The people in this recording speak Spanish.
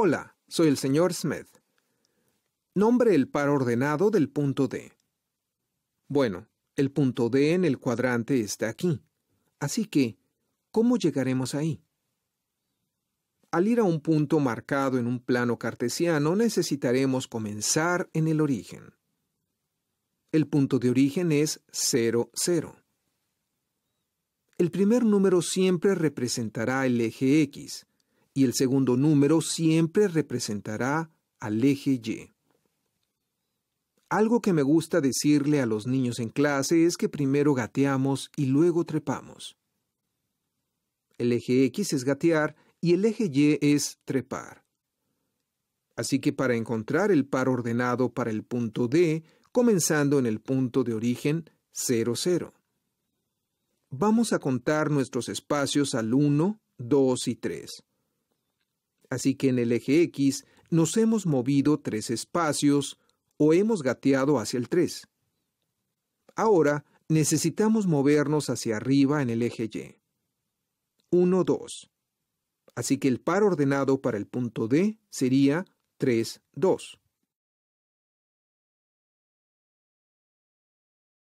Hola, soy el señor Smith. Nombre el par ordenado del punto D. Bueno, el punto D en el cuadrante está aquí. Así que, ¿cómo llegaremos ahí? Al ir a un punto marcado en un plano cartesiano, necesitaremos comenzar en el origen. El punto de origen es 0, El primer número siempre representará el eje X, y el segundo número siempre representará al eje Y. Algo que me gusta decirle a los niños en clase es que primero gateamos y luego trepamos. El eje X es gatear y el eje Y es trepar. Así que para encontrar el par ordenado para el punto D, comenzando en el punto de origen 0, Vamos a contar nuestros espacios al 1, 2 y 3. Así que en el eje X nos hemos movido tres espacios o hemos gateado hacia el 3. Ahora necesitamos movernos hacia arriba en el eje Y. 1, 2. Así que el par ordenado para el punto D sería 3, 2.